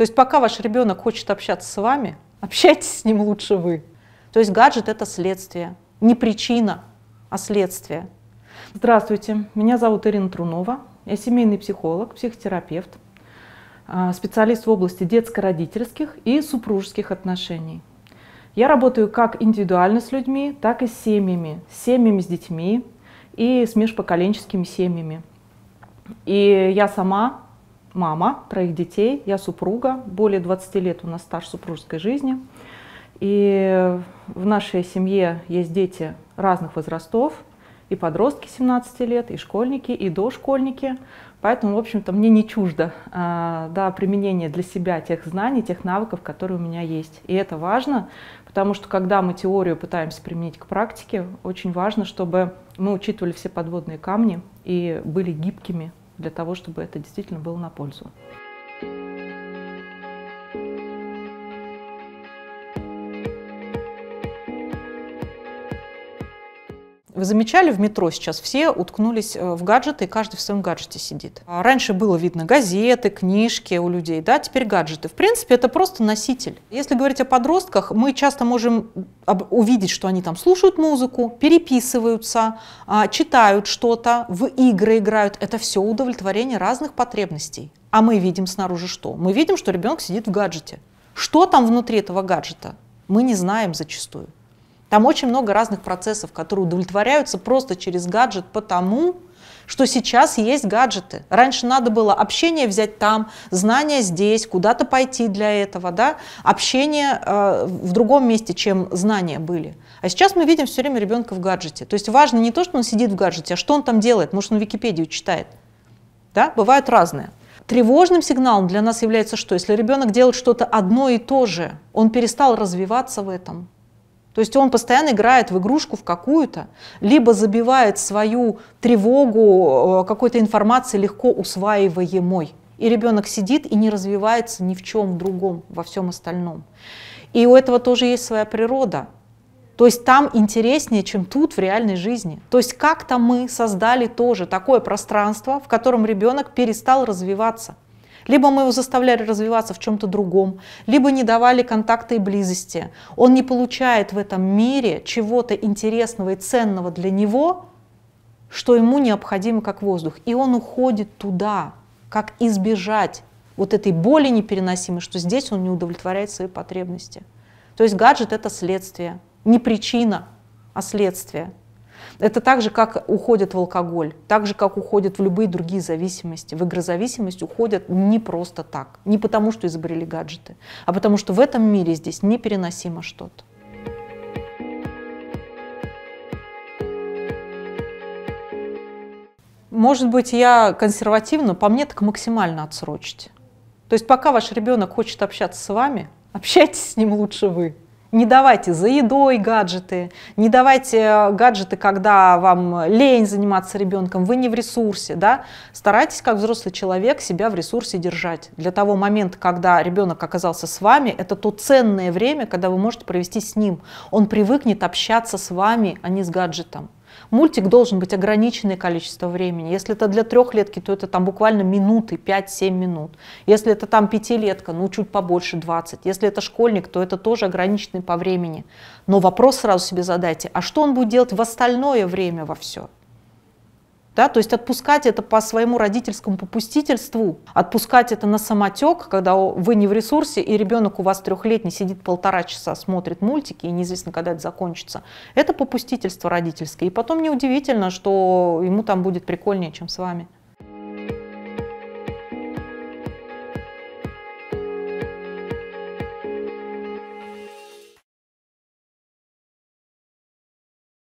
То есть пока ваш ребенок хочет общаться с вами, общайтесь с ним лучше вы. То есть гаджет — это следствие. Не причина, а следствие. Здравствуйте, меня зовут Ирина Трунова. Я семейный психолог, психотерапевт, а, специалист в области детско-родительских и супружеских отношений. Я работаю как индивидуально с людьми, так и с семьями, с семьями с детьми и с межпоколенческими семьями. И я сама мама троих детей, я супруга, более 20 лет у нас стаж супружеской жизни. И в нашей семье есть дети разных возрастов, и подростки 17 лет, и школьники, и дошкольники. Поэтому, в общем-то, мне не чуждо а, да, применение для себя тех знаний, тех навыков, которые у меня есть. И это важно, потому что когда мы теорию пытаемся применить к практике, очень важно, чтобы мы учитывали все подводные камни и были гибкими для того, чтобы это действительно было на пользу. Вы замечали, в метро сейчас все уткнулись э, в гаджеты, и каждый в своем гаджете сидит. А раньше было видно газеты, книжки у людей, да, теперь гаджеты. В принципе, это просто носитель. Если говорить о подростках, мы часто можем увидеть, что они там слушают музыку, переписываются, а, читают что-то, в игры играют. Это все удовлетворение разных потребностей. А мы видим снаружи что? Мы видим, что ребенок сидит в гаджете. Что там внутри этого гаджета? Мы не знаем зачастую. Там очень много разных процессов, которые удовлетворяются просто через гаджет, потому что сейчас есть гаджеты. Раньше надо было общение взять там, знания здесь, куда-то пойти для этого, да? общение э, в другом месте, чем знания были. А сейчас мы видим все время ребенка в гаджете. То есть важно не то, что он сидит в гаджете, а что он там делает. Может, он Википедию читает. Да? Бывают разные. Тревожным сигналом для нас является что? Если ребенок делает что-то одно и то же, он перестал развиваться в этом, то есть он постоянно играет в игрушку в какую-то, либо забивает свою тревогу э, какой-то информации легко усваиваемой. И ребенок сидит и не развивается ни в чем другом, во всем остальном. И у этого тоже есть своя природа. То есть там интереснее, чем тут в реальной жизни. То есть как-то мы создали тоже такое пространство, в котором ребенок перестал развиваться. Либо мы его заставляли развиваться в чем-то другом, либо не давали контакта и близости. Он не получает в этом мире чего-то интересного и ценного для него, что ему необходимо как воздух. И он уходит туда, как избежать вот этой боли непереносимой, что здесь он не удовлетворяет свои потребности. То есть гаджет это следствие, не причина, а следствие. Это так же, как уходят в алкоголь, так же, как уходят в любые другие зависимости. В игрозависимость уходят не просто так, не потому, что изобрели гаджеты, а потому, что в этом мире здесь непереносимо что-то. Может быть, я консервативна, по мне так максимально отсрочить. То есть пока ваш ребенок хочет общаться с вами, общайтесь с ним лучше вы. Не давайте за едой гаджеты, не давайте э, гаджеты, когда вам лень заниматься ребенком, вы не в ресурсе. Да? Старайтесь, как взрослый человек, себя в ресурсе держать. Для того момента, когда ребенок оказался с вами, это то ценное время, когда вы можете провести с ним. Он привыкнет общаться с вами, а не с гаджетом. Мультик должен быть ограниченное количество времени. Если это для трехлетки, то это там буквально минуты, 5-7 минут. Если это там пятилетка, ну чуть побольше 20. Если это школьник, то это тоже ограниченный по времени. Но вопрос сразу себе задайте, а что он будет делать в остальное время во все? Да, то есть отпускать это по своему родительскому попустительству, отпускать это на самотек, когда вы не в ресурсе, и ребенок у вас трехлетний сидит полтора часа, смотрит мультики, и неизвестно, когда это закончится. Это попустительство родительское. И потом неудивительно, что ему там будет прикольнее, чем с вами.